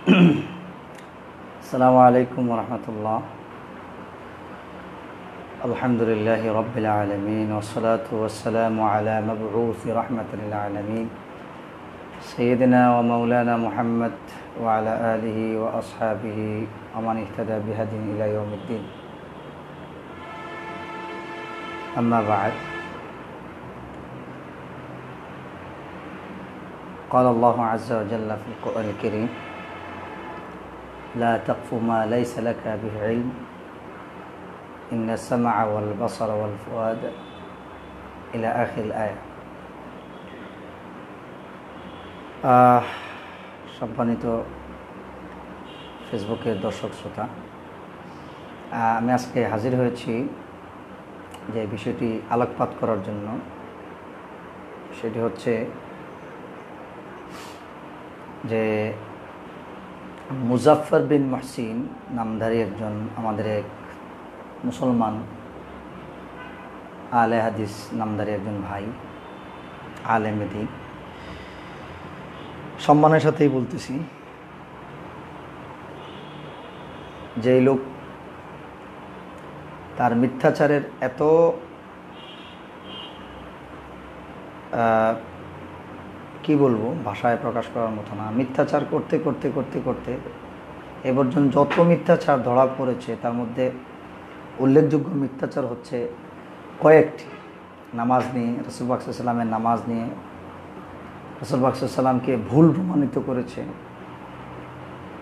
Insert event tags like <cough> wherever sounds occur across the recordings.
<coughs> السلام عليكم ورحمة الله الحمد لله رب العالمين والصلاة والسلام على مبعوث رحمة للعالمين سيدنا ومولانا محمد وعلى آله وأصحابه ومن اهتدى بهدي إلى يوم الدين أما بعد قال الله عز وجل في القرآن الكريم لا تقف ما ليس لك به علم إن السمع والبصر والفؤاد إلى آخر الآية সম্মানিত ফেসবুকের দর্শক শ্রোতা আমি আজকে হাজির হয়েছি যে বিষয়টি আলোকপাত করার জন্য সেটি হচ্ছে যে মুজাফর বিন মহসিন নামধারী একজন আমাদের এক মুসলমান আলে হাদিস নামধারী একজন ভাই আলে মেদিন সম্মানের সাথেই বলতেছি যে লোক তার মিথ্যাচারের এত কি বলবো ভাষায় প্রকাশ করার মতো না মিথ্যাচার করতে করতে করতে করতে এ পর্যন্ত যত মিথ্যাচার ধরা পড়েছে তার মধ্যে উল্লেখযোগ্য মিথ্যাচার হচ্ছে কয়েকটি নামাজ নিয়ে রসুল বাকসাল্লামের নামাজ নিয়ে রসুল বাকসাল্লামকে ভুল প্রমাণিত করেছে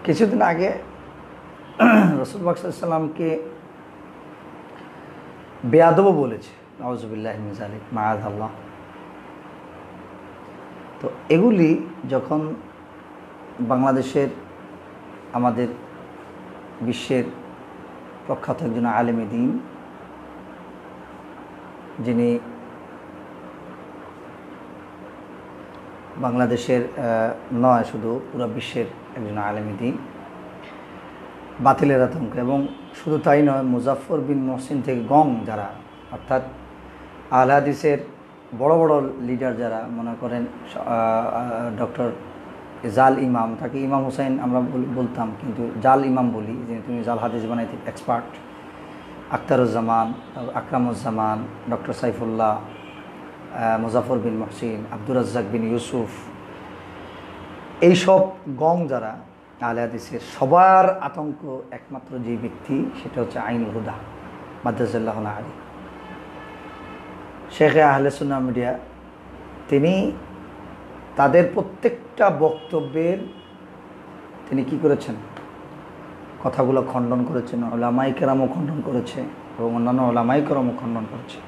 কিছুদিন আগে <clears throat> রসুল বাকসাল্লামকে বেয়াদবও বলেছে নওয়াজবিল্লাহ মিজালিক মায়াদ আল্লাহ তো এগুলি যখন বাংলাদেশের আমাদের বিশ্বের প্রখ্যাত একজন আলেম দিন যিনি বাংলাদেশের নয় শুধু পুরো বিশ্বের একজন আলেম দিন বাতিলের আতঙ্ক এবং শুধু তাই নয় মুজাফর বিন মহসিন থেকে গং যারা অর্থাৎ আল বড় বড় লিডার যারা মনে করেন ডক্টর জাল ইমাম তাকে ইমাম হুসাইন আমরা বলতাম কিন্তু জাল ইমাম বলি যে তুমি জাল হাদিস বানাইতে এক্সপার্ট আখতারুজ্জামান আকরামুজ্জামান ডক্টর সাইফুল্লাহ মুজাফর বিন মহসিন আব্দুর রাজ্জাক বিন ইউসুফ এইসব গং যারা আলে হাদিসের সবার আতঙ্ক একমাত্র যে ব্যক্তি সেটা হচ্ছে আইনুল হুদা মাদ্রাজ আলী শেখে আহলে সুনাম মিডিয়া তিনি তাদের প্রত্যেকটা বক্তব্যের তিনি কি করেছেন কথাগুলো খণ্ডন করেছেন ওলামাই কেরামও খণ্ডন করেছে এবং অন্যান্য ওলামাই কেরামও খণ্ডন করেছে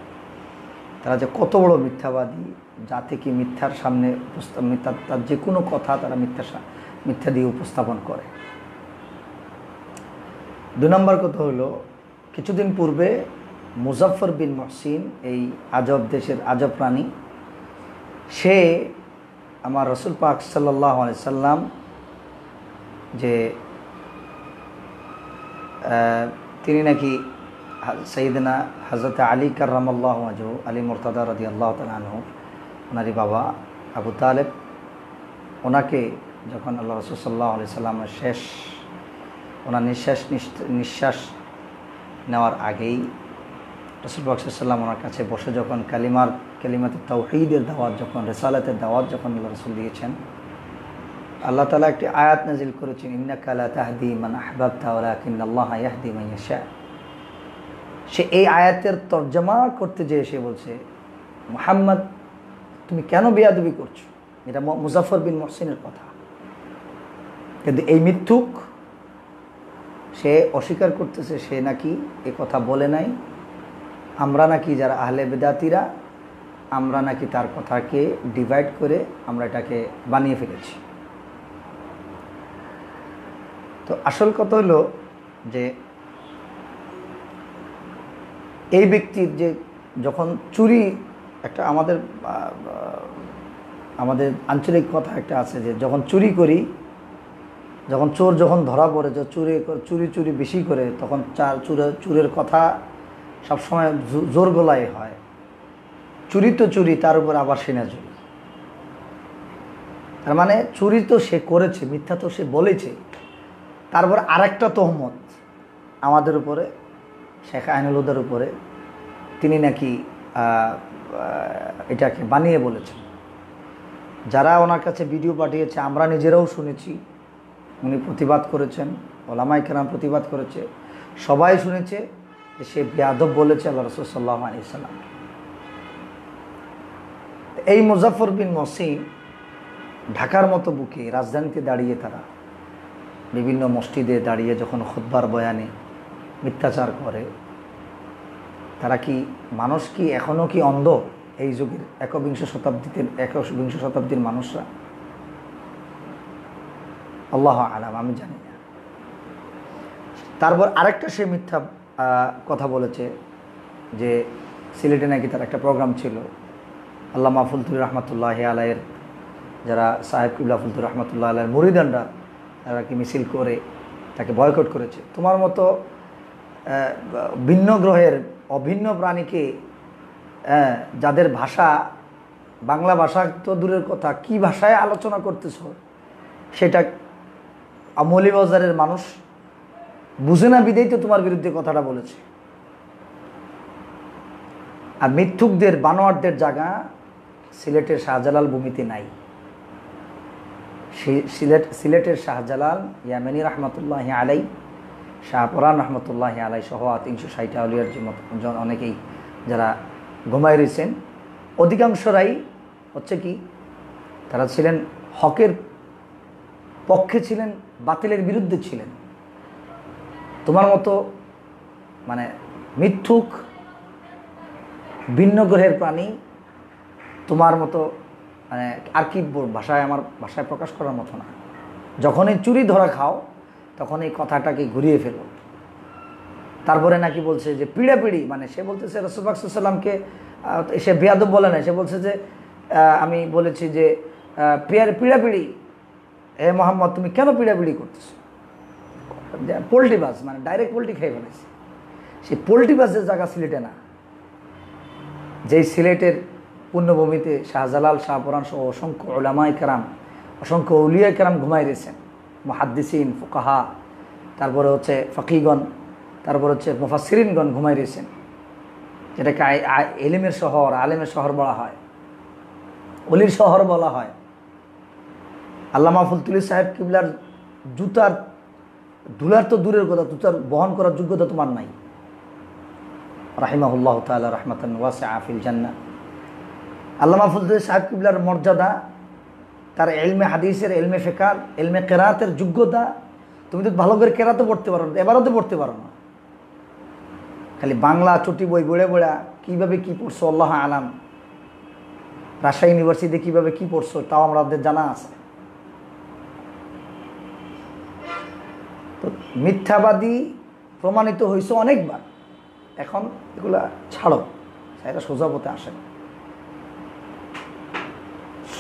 তারা যে কত বড় মিথ্যাবাদী যা থেকে মিথ্যার সামনে মিথ্যা তার যে কোনো কথা তারা মিথ্যা মিথ্যা দিয়ে উপস্থাপন করে দু নম্বর কথা হলো কিছুদিন পূর্বে মুজফর বিন মহসিন এই আজব দেশের আজব প্রাণী সে আমার রসুল পাক সাল্লাহ সাল্লাম যে তিনি নাকি সঈদনা হজরত আলী কার্রামাল্লাহ আজহ আলী মুরতাদা রদি আল্লাহ তালু ওনারই বাবা আবু তালেব ওনাকে যখন আল্লাহ রসুল সাল্লাহ আলি সাল্লামের শেষ ওনার নিঃশ্বাস নিঃশ্বাস নেওয়ার আগেই রসুল বাকসাল্লাম ওনার কাছে বসে যখন কালিমার কালিমাতে তাওহিদের দাওয়াত যখন রেসালাতের দাওয়াত যখন আল্লাহ রসুল দিয়েছেন আল্লাহ তালা একটি আয়াত নাজিল করেছেন ইন্না কালা তাহদি মান আহবাব তাহদিমাল্লাহ ইয়াহদি সে এই আয়াতের তর্জমা করতে যেয়ে সে বলছে মোহাম্মদ তুমি কেন বেয়াদবি করছো এটা মুজাফর বিন মহসিনের কথা কিন্তু এই মিথ্যুক সে অস্বীকার করতেছে সে নাকি এ কথা বলে নাই আমরা নাকি যারা আহলে বেদাতিরা আমরা নাকি তার কথাকে ডিভাইড করে আমরা এটাকে বানিয়ে ফেলেছি তো আসল কথা হলো যে এই ব্যক্তির যে যখন চুরি একটা আমাদের আমাদের আঞ্চলিক কথা একটা আছে যে যখন চুরি করি যখন চোর যখন ধরা পড়ে যে চুরি চুরি চুরি বেশি করে তখন চার চুরের চুরের কথা সবসময় জোর গলায় হয় চুরি তো চুরি তার উপর আবার সেনা চুরি তার মানে চুরি তো সে করেছে মিথ্যা তো সে বলেছে তারপর আরেকটা তহমত আমাদের উপরে শেখ আইনুলুদার উপরে তিনি নাকি এটাকে বানিয়ে বলেছেন যারা ওনার কাছে ভিডিও পাঠিয়েছে আমরা নিজেরাও শুনেছি উনি প্রতিবাদ করেছেন ওলামাই প্রতিবাদ করেছে সবাই শুনেছে সে বেয়াদব বলেছে আল্লাহ রসুল সাল্লাহ সাল্লাম এই মুজাফর বিন মসিম ঢাকার মতো বুকে রাজধানীতে দাঁড়িয়ে তারা বিভিন্ন মসজিদে দাঁড়িয়ে যখন খুদ্বার বয়ানে মিথ্যাচার করে তারা কি মানুষ কি এখনও কি অন্ধ এই যুগের একবিংশ শতাব্দীতে একবিংশ শতাব্দীর মানুষরা আল্লাহ আলাম আমি জানি না তারপর আরেকটা সে মিথ্যা কথা বলেছে যে সিলেটে নাকি তার একটা প্রোগ্রাম ছিল আল্লাহ মাহফুলতুর রহমতুল্লাহ আলায়ের যারা সাহেব কিবুল্লা ফুলতুর রহমতুল্লাহ আলায়ের মুরিদানরা তারা কি মিছিল করে তাকে বয়কট করেছে তোমার মতো ভিন্ন গ্রহের অভিন্ন প্রাণীকে যাদের ভাষা বাংলা ভাষা তো দূরের কথা কি ভাষায় আলোচনা করতেছ সেটা আমলি বাজারের মানুষ বুঝে না বিদেই তো তোমার বিরুদ্ধে কথাটা বলেছে আর মিথ্যুকদের বানোয়ারদের জায়গা সিলেটের শাহজালাল ভূমিতে নাই সিলেট সিলেটের শাহজালাল ইয়ামিনী রহমতুল্লাহ আলাই শাহপরান রহমতুল্লাহ আলাই সহ তিনশো ষাট আউলিয়ার জন অনেকেই যারা ঘুমায় রয়েছেন অধিকাংশরাই হচ্ছে কি তারা ছিলেন হকের পক্ষে ছিলেন বাতিলের বিরুদ্ধে ছিলেন তোমার মতো মানে মিথ্যুক ভিন্ন গ্রহের প্রাণী তোমার মতো মানে আর কি ভাষায় আমার ভাষায় প্রকাশ করার মতো না যখনই চুরি ধরা খাও তখন এই কথাটাকে ঘুরিয়ে ফেলো তারপরে নাকি বলছে যে পিড়ি মানে সে বলতেছে রসুফাকসুসাল্লামকে সে বেয়াদব বলে না সে বলছে যে আমি বলেছি যে পিয়ার পিড়ি হে মোহাম্মদ তুমি কেন পিড়ি করতেছো পোলট্রি বাস মানে ডাইরেক্ট পোলট্রি খেয়ে ফেলেছে সেই পোলট্রি বাসের জায়গা সিলেটে না যেই সিলেটের পুণ্যভূমিতে শাহজালাল শাহপুরাণ সহ অসংখ্য ওলামাই কেরাম অসংখ্য উলিয়া কেরাম ঘুমাই রয়েছেন মহাদ্দিসিন ফোকাহা তারপরে হচ্ছে ফকিগণ তারপর হচ্ছে মুফাসিরিনগণ ঘুমাই রয়েছেন যেটাকে এলিমের শহর আলেমের শহর বলা হয় অলির শহর বলা হয় আল্লামা মাহফুল তুলি সাহেব কিবলার জুতার দুলার তো দূরের কথা তো তার বহন করার যোগ্যতা তোমার নাই রাহিমাহুল্লাহ তাল্লাহ রহমতান ওয়াসে আফিল জান্না আল্লামা ফজলুল সাহেব কিবলার মর্যাদা তার এলমে হাদিসের এলমে ফেকার এলমে কেরাতের যোগ্যতা তুমি তো ভালো করে কেরাতে পড়তে পারো না এবারও তো পড়তে পারো না খালি বাংলা চটি বই বড়ে বড়া কীভাবে কী পড়ছো আল্লাহ আলাম রাজশাহী ইউনিভার্সিটিতে কীভাবে কী পড়ছো তাও আমাদের জানা আছে তো মিথ্যাবাদী প্রমাণিত হয়েছে অনেকবার এখন এগুলা ছাড়ো এটা সোজাপথে আসেন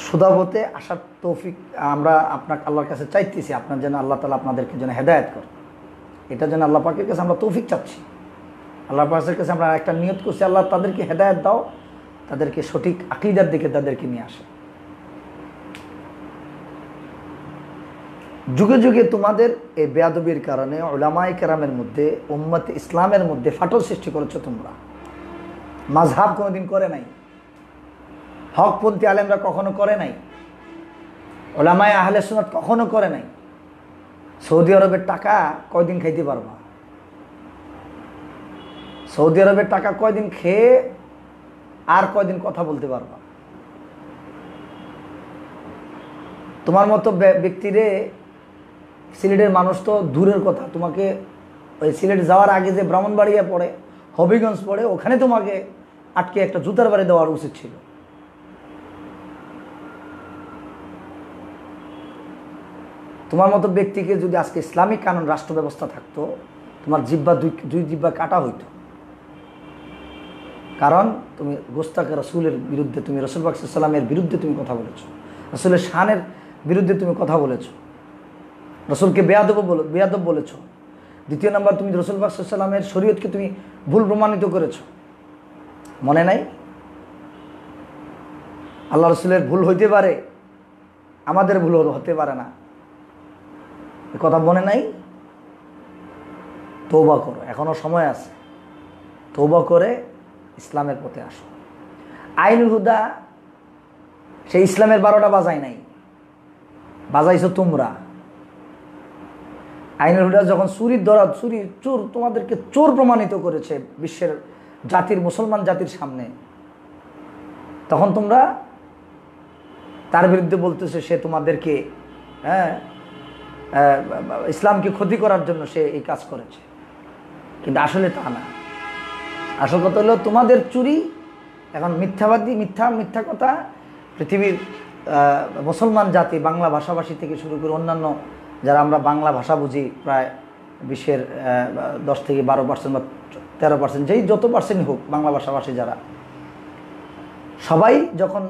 সোজাপথে আসার তৌফিক আমরা আপনার আল্লাহর কাছে চাইতেছি আপনার যেন আল্লাহ তালা আপনাদেরকে যেন হেদায়ত করে এটা যেন আল্লাহ পাকের কাছে আমরা তৌফিক চাচ্ছি আল্লাহ পাকের কাছে আমরা একটা নিয়ত করছি আল্লাহ তাদেরকে হেদায়ত দাও তাদেরকে সঠিক আকিদার দিকে তাদেরকে নিয়ে আসে যুগে যুগে তোমাদের এই বেয়াদবির কারণে ওলামাই কেরামের মধ্যে উম্মত ইসলামের মধ্যে ফাটল সৃষ্টি করেছ তোমরা মাঝহাব কোনোদিন করে নাই হকপন্থী আলেমরা কখনো করে নাই ওলামাই আহলে সুনাত কখনো করে নাই সৌদি আরবের টাকা কয়দিন খাইতে পারবা সৌদি আরবের টাকা কয়দিন খেয়ে আর কয়দিন কথা বলতে পারবা তোমার মতো ব্যক্তিরে সিলেটের মানুষ তো দূরের কথা তোমাকে ওই সিলেট যাওয়ার আগে যে ব্রাহ্মণবাড়িয়া পড়ে হবিগঞ্জ পড়ে ওখানে তোমাকে আটকে একটা জুতার বাড়ি দেওয়ার উচিত ছিল তোমার মতো ব্যক্তিকে যদি আজকে ইসলামিক কানুন রাষ্ট্র ব্যবস্থা থাকতো তোমার জিব্বা দুই দুই জিব্বা কাটা হইতো কারণ তুমি গোস্তাকে রসুলের বিরুদ্ধে তুমি রসুল বাকসাল্লামের বিরুদ্ধে তুমি কথা বলেছো রসুলের শানের বিরুদ্ধে তুমি কথা বলেছো রসুলকে বেয়াদব বলে বেয়াদব বলেছ দ্বিতীয় নাম্বার তুমি রসুল বাকসাল্লামের শরীয়তকে তুমি ভুল প্রমাণিত করেছ মনে নাই আল্লাহ রসুলের ভুল হইতে পারে আমাদের ভুল হতে পারে না কথা মনে নাই তৌবা করো এখনও সময় আছে তৌবা করে ইসলামের পথে আসো আইন হুদা সেই ইসলামের বারোটা বাজায় নাই বাজাইছো তোমরা আইনুল হুদা যখন চুরির ধরা চুরি চোর তোমাদেরকে চোর প্রমাণিত করেছে বিশ্বের জাতির মুসলমান জাতির সামনে তখন তোমরা তার বিরুদ্ধে বলতেছে সে তোমাদেরকে হ্যাঁ ইসলামকে ক্ষতি করার জন্য সে এই কাজ করেছে কিন্তু আসলে তা না আসল কথা হলো তোমাদের চুরি এখন মিথ্যাবাদী মিথ্যা মিথ্যা কথা পৃথিবীর মুসলমান জাতি বাংলা ভাষাভাষী থেকে শুরু করে অন্যান্য যারা আমরা বাংলা ভাষা বুঝি প্রায় বিশ্বের দশ থেকে বারো পার্সেন্ট বা তেরো পার্সেন্ট যেই যত পার্সেন্ট হোক বাংলা ভাষাভাষী যারা সবাই যখন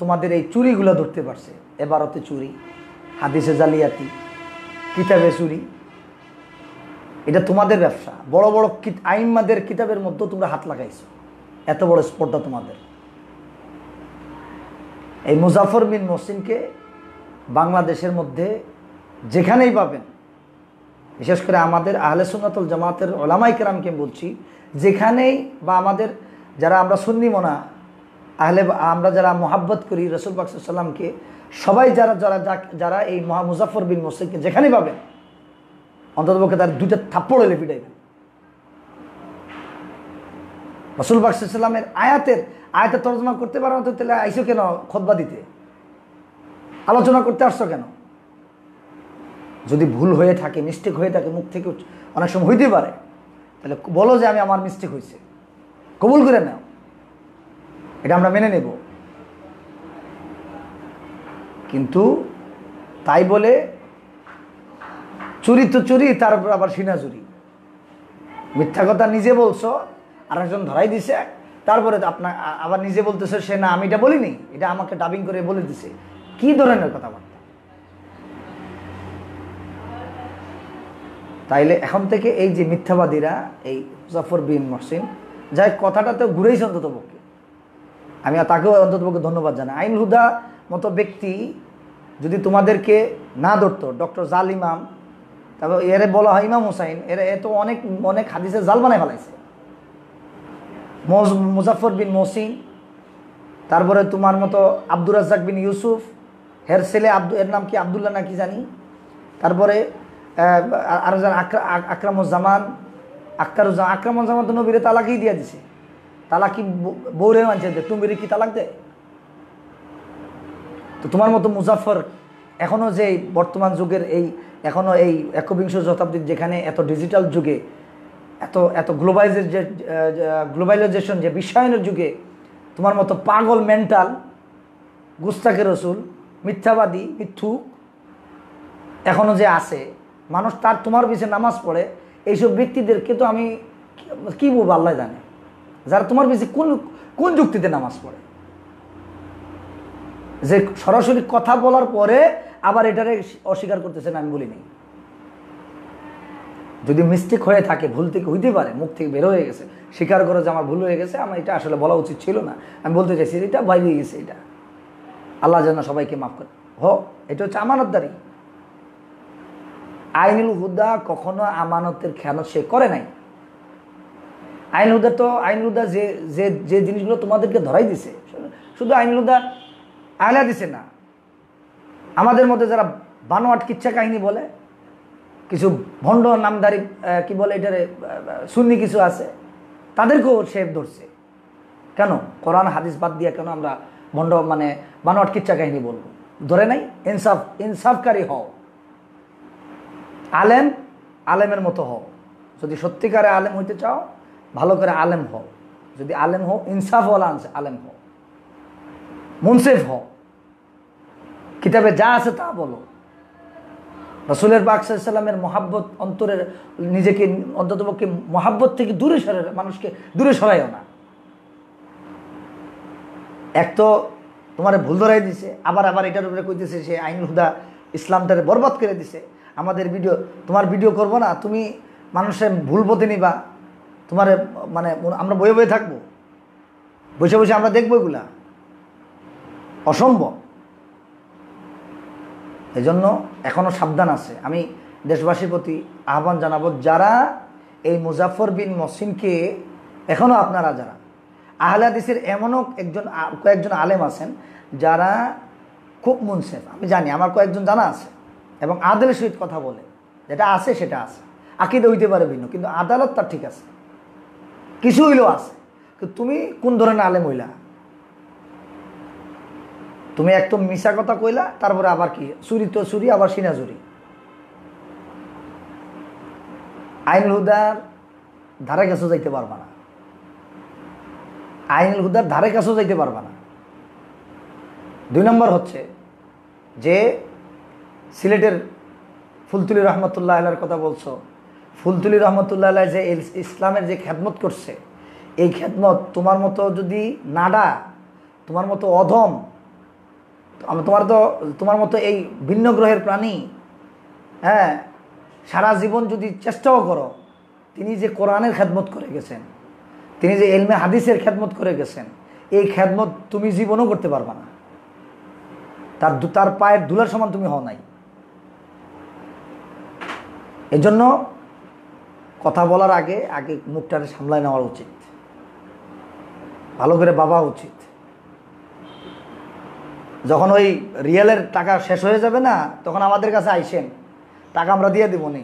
তোমাদের এই চুরিগুলো ধরতে পারছে এবারতে চুরি হাদিসে জালিয়াতি কিতাবে চুরি এটা তোমাদের ব্যবসা বড় বড় আইমাদের কিতাবের মধ্যেও তোমরা হাত লাগাইছো এত বড় স্পর্ধা তোমাদের এই মুজাফর মিন মহসিনকে বাংলাদেশের মধ্যে যেখানেই পাবেন বিশেষ করে আমাদের আহলে সুন্নাতুল জামাতের ওলামাই কেরামকে বলছি যেখানেই বা আমাদের যারা আমরা সুন্নি মোনা আহলে আমরা যারা মোহাব্বত করি রসুল বাকসাল্লামকে সবাই যারা যারা যারা এই মহা মুজাফর বিন মোসিদকে যেখানেই পাবেন অন্ততপক্ষে তার দুইটা থাপ্পড় হলে পিটাইবেন রসুল বাকসাল্লামের আয়াতের আয়াতের তর্জমা করতে পারো না তো তাহলে আইসো কেন খোদবা দিতে আলোচনা করতে আসছো কেন যদি ভুল হয়ে থাকে মিস্টেক হয়ে থাকে মুখ থেকে অনেক সময় হইতে পারে তাহলে বলো যে আমি আমার মিস্টেক হয়েছে কবুল করে নাও এটা আমরা মেনে নেব কিন্তু তাই বলে চুরি তো চুরি তার উপর আবার সিনা চুরি মিথ্যা কথা নিজে বলছো আর একজন ধরাই দিছে তারপরে আপনার আবার নিজে বলতেছে সে না আমি এটা বলিনি এটা আমাকে ডাবিং করে বলে দিছে কি ধরনের কথা কথাবার্তা তাইলে এখন থেকে এই যে মিথ্যাবাদীরা এই জফর বিন মহসিন যাই কথাটা তো ঘুরেইছে অন্তত পক্ষে আমি তাকেও অন্তত পক্ষে ধন্যবাদ জানাই আইন হুদা মতো ব্যক্তি যদি তোমাদেরকে না ধরতো ডক্টর জাল ইমাম তারপর এরে বলা হয় ইমাম হুসাইন এর এ তো অনেক অনেক হাদিসে জাল বানায় ফেলাইছে মুজাফর বিন মহসিন তারপরে তোমার মতো আব্দুর রাজ্জাক বিন ইউসুফ হের ছেলে আব্দু এর নাম কি আবদুল্লাহ না কি জানি তারপরে আরো যান আক্রামুজ্জামান আক্কারুজ্জামান আক্রামুজ্জামান তো নবীরে তালাকই দিয়ে দিছে তালাকি বৌরে মানছে দে তুমি কি তালাক দে তো তোমার মতো মুজাফর এখনও যে বর্তমান যুগের এই এখনও এই একবিংশ শতাব্দীর যেখানে এত ডিজিটাল যুগে এত এত গ্লোবাইজের যে গ্লোবাইজেশন যে বিশ্বায়নের যুগে তোমার মতো পাগল মেন্টাল গুস্তাকে রসুল মিথ্যাবাদী মিথ্যু এখনও যে আছে মানুষ তার তোমার পিছিয়ে নামাজ পড়ে এইসব ব্যক্তিদেরকে তো আমি কি বলবো আল্লাহ জানে যারা তোমার পিছিয়ে কোন কোন যুক্তিতে নামাজ পড়ে যে সরাসরি কথা বলার পরে আবার এটারে অস্বীকার করতেছেন আমি বলিনি যদি মিস্টেক হয়ে থাকে ভুল থেকে হইতে পারে মুখ থেকে বের হয়ে গেছে স্বীকার করে যে আমার ভুল হয়ে গেছে আমার এটা আসলে বলা উচিত ছিল না আমি বলতে চাইছি এটা বাইরে গেছে এটা আল্লাহ যেন সবাইকে মাফ করে হ এটা হচ্ছে আমানতদারি আইনুল হুদা কখনো আমানতের খেয়ানত সে করে নাই আইনুল হুদা তো আইনুল হুদা যে যে জিনিসগুলো তোমাদেরকে ধরাই দিছে শুধু আইনুল হুদা আয়লা দিছে না আমাদের মধ্যে যারা বানোয়াট কিচ্ছা কাহিনী বলে কিছু ভণ্ড নামদারি কি বলে এটার সুন্নি কিছু আছে তাদেরকেও সে ধরছে কেন কোরআন হাদিস বাদ দিয়ে কেন আমরা ভণ্ড মানে বানোয়াট কিচ্ছা কাহিনী বলবো ধরে নাই ইনসাফ ইনসাফকারী হও আলেম আলেমের মতো হও যদি সত্যিকারে আলেম হইতে চাও ভালো করে আলেম হও যদি আলেম হও ইনসাফ হল আলেম হও মুনসেফ হও কিতাবে যা আছে তা বলো রসুলের বাকসাল্লামের মহাব্বত অন্তরের নিজেকে অন্ততপক্ষে মহাব্বত থেকে দূরে সরে মানুষকে দূরে সরাইও না এক তো তোমার ভুল ধরাই দিছে আবার আবার এটার উপরে কইতেছে সে আইন হুদা ইসলামটারে বরবাদ করে দিছে আমাদের ভিডিও তোমার ভিডিও করব না তুমি মানুষে ভুল পথে নিবা তোমার মানে আমরা বয়ে বয়ে থাকবো বসে বসে আমরা দেখবো এগুলা অসম্ভব এই জন্য এখনও সাবধান আছে আমি দেশবাসীর প্রতি আহ্বান জানাবো যারা এই মুজাফর বিন মসিনকে এখনও আপনারা যারা আহলাদিসের এমনও একজন কয়েকজন আলেম আছেন যারা খুব মুনসেফ আমি জানি আমার কয়েকজন জানা আছে এবং আদালের সহিত কথা বলে যেটা আছে সেটা আছে আকিদে হইতে পারে ভিন্ন কিন্তু আদালত তার ঠিক আছে কিছু হইলেও আছে তুমি কোন ধরনের আলেম হইলা তুমি একদম মিশা কথা কইলা তারপরে আবার কি চুরি তো চুরি আবার সিনা চুরি আইন হুদার ধারে কাছে যাইতে পারবা না আইন হুদার ধারে কাছেও যাইতে পারবা না দুই নম্বর হচ্ছে যে সিলেটের ফুলতুলি রহমতুল্লাহ আল্লাহর কথা বলছো ফুলতুলি রহমতুল্লাহ আল্লাহ যে ইসলামের যে খ্যাতমত করছে এই খ্যাতমত তোমার মতো যদি নাডা তোমার মতো অধম তোমার তো তোমার মতো এই ভিন্ন গ্রহের প্রাণী হ্যাঁ সারা জীবন যদি চেষ্টাও করো তিনি যে কোরআনের খ্যাতমত করে গেছেন তিনি যে এলমে হাদিসের খ্যাতমত করে গেছেন এই খ্যাতমত তুমি জীবনও করতে পারবা না তার তার পায়ের দুলার সমান তুমি হও নাই এজন্য কথা বলার আগে আগে মুখটাকে সামলায় নেওয়া উচিত ভালো করে বাবা উচিত যখন ওই রিয়েলের টাকা শেষ হয়ে যাবে না তখন আমাদের কাছে আইসেন টাকা আমরা দিয়ে দেবো নি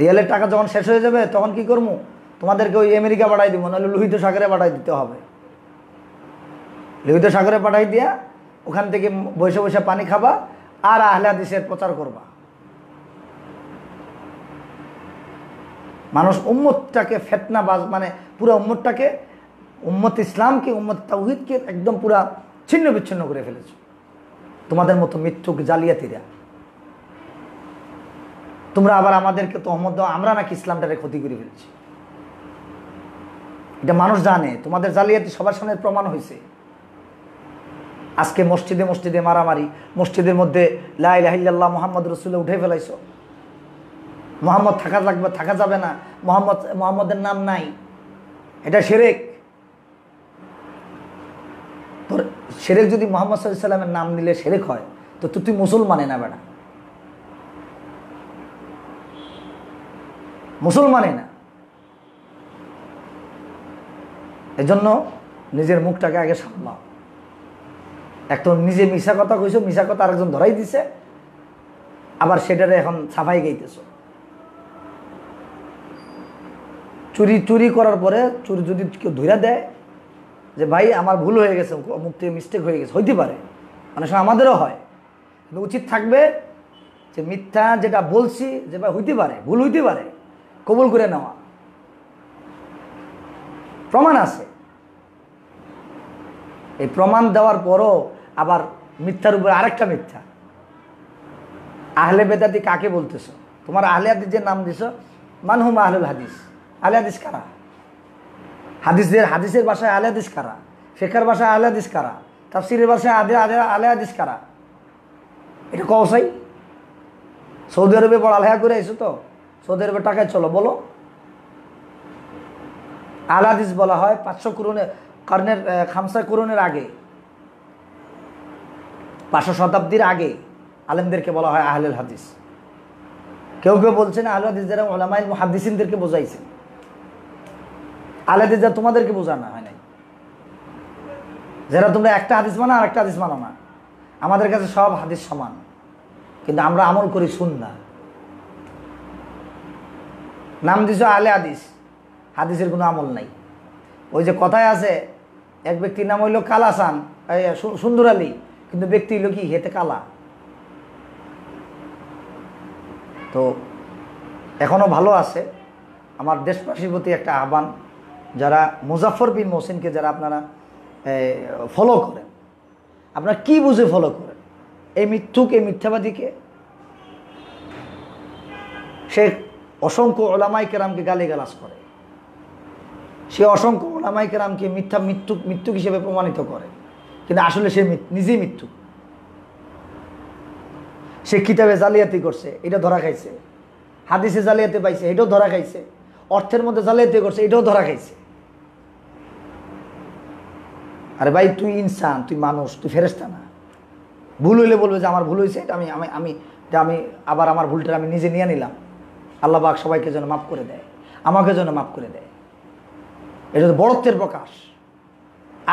রিয়েলের টাকা যখন শেষ হয়ে যাবে তখন কি করবো তোমাদেরকে ওই আমেরিকা পাঠাই দিব নাহলে লোহিত সাগরে পাঠাই দিতে হবে লোহিত সাগরে পাঠাই দিয়া ওখান থেকে বসে বসে পানি খাবা আর আহলা হাদিসের প্রচার করবা মানুষ উম্মতটাকে ফেতনা বাজ মানে পুরো উম্মতটাকে উম্মত ইসলামকে উম্মত তাহিদকে একদম পুরা ছিন্ন বিচ্ছিন্ন করে ফেলেছে তোমাদের মতো মৃত্যুক জালিয়াতিরা তোমরা আবার আমাদেরকে তো দাও আমরা নাকি ইসলামটারে ক্ষতি করে ফেলছি এটা মানুষ জানে তোমাদের জালিয়াতি সবার সামনে প্রমাণ হয়েছে আজকে মসজিদে মসজিদে মারামারি মসজিদের মধ্যে লাহিল্লাহ মোহাম্মদ রসুলে উঠে ফেলাইছ মোহাম্মদ থাকা লাগবে থাকা যাবে না মোহাম্মদ মোহাম্মদের নাম নাই এটা সেরেক তোর সেরেক যদি মোহাম্মদ সাল্লামের নাম নিলে সেরেক হয় তো তুই মুসলমানে না বেড়া মুসলমানে না এজন্য নিজের মুখটাকে আগে সামলাও এক তো নিজে মিশা কথা কইছো মিশা কথা আরেকজন ধরাই দিছে আবার সেটারে এখন সাফাই গাইতেছ চুরি চুরি করার পরে চুরি যদি কেউ ধইরা দেয় যে ভাই আমার ভুল হয়ে গেছে অমুক থেকে মিস্টেক হয়ে গেছে হইতে পারে অনেক মানে সময় আমাদেরও হয় কিন্তু উচিত থাকবে যে মিথ্যা যেটা বলছি যে ভাই হইতে পারে ভুল হইতে পারে কবুল করে নেওয়া প্রমাণ আছে এই প্রমাণ দেওয়ার পরও আবার মিথ্যার উপর আরেকটা মিথ্যা আহলে বেদাদি কাকে বলতেছ তোমার আহলে হাদিস যে নাম দিছ মানহুম আহলুল হাদিস আহলে হাদিস কারা হাদিসদের হাদিসের বাসায় আহলে হাদিস কারা শেখার বাসায় আহলে হাদিস কারা তাফসিরের বাসায় আদে আদে আলে হাদিস কারা এটা কসাই সৌদি আরবে বড় আলহা করে এসো তো সৌদি আরবে টাকায় চলো বলো আলাদিস বলা হয় পাঁচশো কুরনের কর্ণের খামসা কুরনের আগে পাঁচশো শতাব্দীর আগে আলেমদেরকে বলা হয় আহলুল হাদিস কেউ কেউ বলছেন আহলু হাদিস যারা ওলামাইল মুহাদ্দিসিনদেরকে বোঝাইছেন আলেদের যারা তোমাদেরকে বোঝানো হয় নাই যারা তোমরা একটা হাদিস মানো আর একটা হাদিস মানো না আমাদের কাছে সব হাদিস সমান কিন্তু আমরা আমল করি শুন না নাম দিছ আলে হাদিস হাদিসের কোনো আমল নাই ওই যে কথায় আছে এক ব্যক্তির নাম হইল কালাসান সুন্দর আলী কিন্তু ব্যক্তি হইল কি হেতে কালা তো এখনও ভালো আছে আমার দেশবাসীর প্রতি একটা আহ্বান যারা মুজাফর বিন মোহসিনকে যারা আপনারা ফলো করেন আপনারা কি বুঝে ফলো করেন এই মিথ্যুকে মিথ্যাবাদীকে সে অসংখ্য ওলামাই কেরামকে গালি গালাস করে সে অসংখ্য ওলামাই কেরামকে মিথ্যা মৃত্যু মৃত্যুক হিসেবে প্রমাণিত করে কিন্তু আসলে সে নিজেই মৃত্যু সে কিতাবে জালিয়াতি করছে এটা ধরা খাইছে হাদিসে জালিয়াতি পাইছে এটাও ধরা খাইছে অর্থের মধ্যে জালিয়াতি করছে এটাও ধরা খাইছে আরে ভাই তুই ইনসান তুই মানুষ তুই ফেরেস্তা না ভুল হইলে বলবে যে আমার ভুল হয়েছে এটা আমি আমি আমি এটা আমি আবার আমার ভুলটা আমি নিজে নিয়ে নিলাম আল্লাহ বাক সবাইকে যেন মাফ করে দেয় আমাকে যেন মাফ করে দেয় এটা তো বড়ত্বের প্রকাশ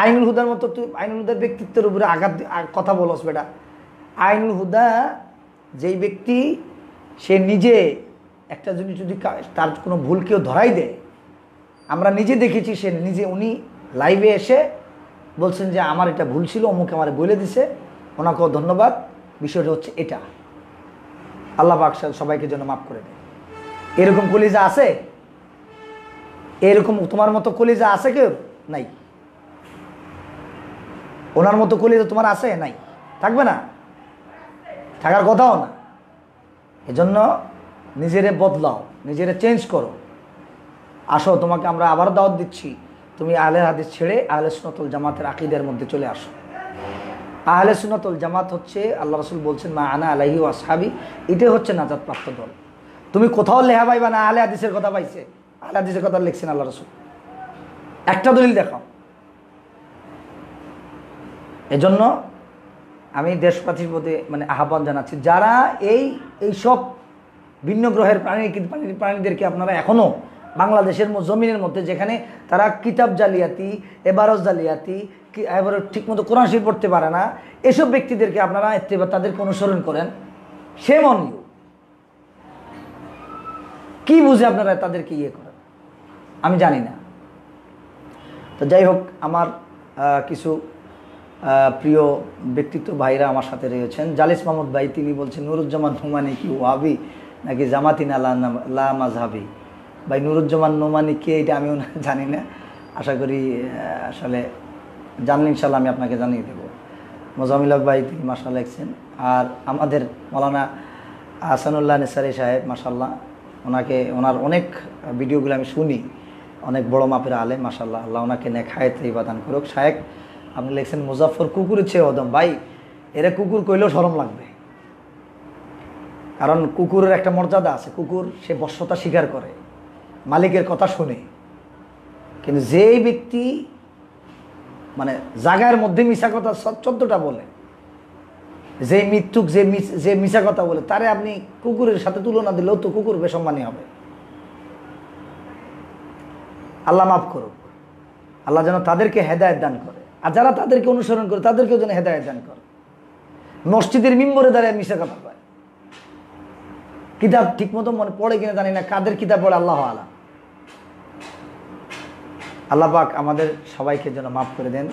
আইনুল হুদার মতো তুই আইনুল হুদার ব্যক্তিত্বের উপরে আঘাত কথা বলস বেটা আইনুল হুদা যেই ব্যক্তি সে নিজে একটা জিনিস যদি তার কোনো ভুল কেউ ধরাই দেয় আমরা নিজে দেখেছি সে নিজে উনি লাইভে এসে বলছেন যে আমার এটা ভুল ছিল অমুক আমার বলে দিছে ওনাকেও ধন্যবাদ বিষয়টা হচ্ছে এটা আল্লাহ পাক সবাইকে যেন মাফ করে দেয় এরকম কলিজা আছে এরকম তোমার মতো কলিজা আছে কেউ নাই ওনার মতো তো তোমার আছে নাই থাকবে না থাকার কথাও না এজন্য নিজেরে বদলাও নিজেরে চেঞ্জ করো আসো তোমাকে আমরা আবার দাওয়াত দিচ্ছি তুমি আহলে হাদিস ছেড়ে আহলে সুনাতুল জামাতের আকিদের মধ্যে চলে আসো আহলে সুনাতুল জামাত হচ্ছে আল্লাহ রসুল বলছেন মা আনা আলাহি আসহাবি এটাই হচ্ছে নাজাদ প্রাপ্ত দল তুমি কোথাও লেহা পাইবা না আহলে হাদিসের কথা পাইছে আহলে হাদিসের কথা লিখছেন আল্লাহ রসুল একটা দলিল দেখাও এজন্য আমি দেশবাসীর প্রতি মানে আহ্বান জানাচ্ছি যারা এই এই সব ভিন্ন গ্রহের প্রাণী প্রাণীদেরকে আপনারা এখনও বাংলাদেশের জমিনের মধ্যে যেখানে তারা কিতাব জালিয়াতি এবারস জালিয়াতি এবার ঠিক কোরআন শির পড়তে পারে না এসব ব্যক্তিদেরকে আপনারা তাদেরকে অনুসরণ করেন সে মন ইউ কী বুঝে আপনারা তাদেরকে ইয়ে করেন আমি জানি না তো যাই হোক আমার কিছু প্রিয় ব্যক্তিত্ব ভাইরা আমার সাথে রয়েছেন জালিস মাহমুদ ভাই তিনি বলছেন নুরুজ্জামান নোমানি কি ওয়াবি নাকি জামাতিনা লা মাঝহাবি ভাই নুরুজ্জামান নোমানি কে এটা আমিও জানি না আশা করি আসলে জানলে ইনশাল্লাহ আমি আপনাকে জানিয়ে দেবো মোজামিলক ভাই তিনি মাসাল লেখছেন আর আমাদের মৌলানা আহসানুল্লাহ নেসারি সাহেব মাসাল্লাহ ওনাকে ওনার অনেক ভিডিওগুলো আমি শুনি অনেক বড় মাপের আলে মাসাল্লাহ আল্লাহ ওনাকে নেক হায়াত ইবাদান করুক সাহেব আপনি লেখছেন মুজাফর কুকুরের চেয়ে অদম ভাই এরা কুকুর কইলেও সরম লাগবে কারণ কুকুরের একটা মর্যাদা আছে কুকুর সে বর্ষতা স্বীকার করে মালিকের কথা শুনে কিন্তু যেই ব্যক্তি মানে জাগার মধ্যে মিশা কথা চোদ্দটা বলে যে মৃত্যুক যে যে মিশা কথা বলে তারে আপনি কুকুরের সাথে তুলনা দিলেও তো কুকুর বেসম্মানি হবে আল্লাহ মাফ করুক আল্লাহ যেন তাদেরকে হেদায়ত দান করে আর যারা তাদেরকে অনুসরণ করে তাদেরকেও যেন হেদায়ত দান করে মসজিদের মিম্বরে দাঁড়িয়ে মিশা কথা পায় কিতাব ঠিকমতো মনে পড়ে কিনা জানি না কাদের কিতাব পড়ে আল্লাহ আলা আল্লাহ পাক আমাদের সবাইকে যেন মাফ করে দেন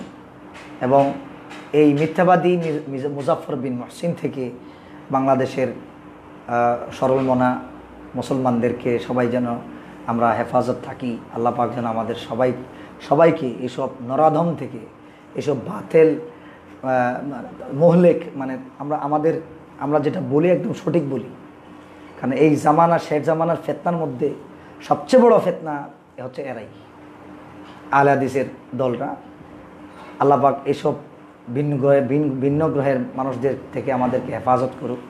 এবং এই মিথ্যাবাদী মুজাফর বিন মহসিন থেকে বাংলাদেশের সরলমনা মুসলমানদেরকে সবাই যেন আমরা হেফাজত থাকি আল্লাহ পাক যেন আমাদের সবাই সবাইকে এসব নরাধম থেকে এসব বাতেল মোহলেক মানে আমরা আমাদের আমরা যেটা বলি একদম সঠিক বলি কারণ এই জামানা শের জামানার ফেতনার মধ্যে সবচেয়ে বড় ফেতনা হচ্ছে এরাই আল আদিসের দলরা আল্লাপাক এসব ভিন্ন গ্রহে ভিন্ন গ্রহের মানুষদের থেকে আমাদেরকে হেফাজত করুক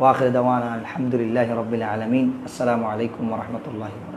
ওয়াখির দাওয়ান আলহামদুলিল্লাহ রবিল আলমিন আসসালামু আলাইকুম রহমতুল্লাহ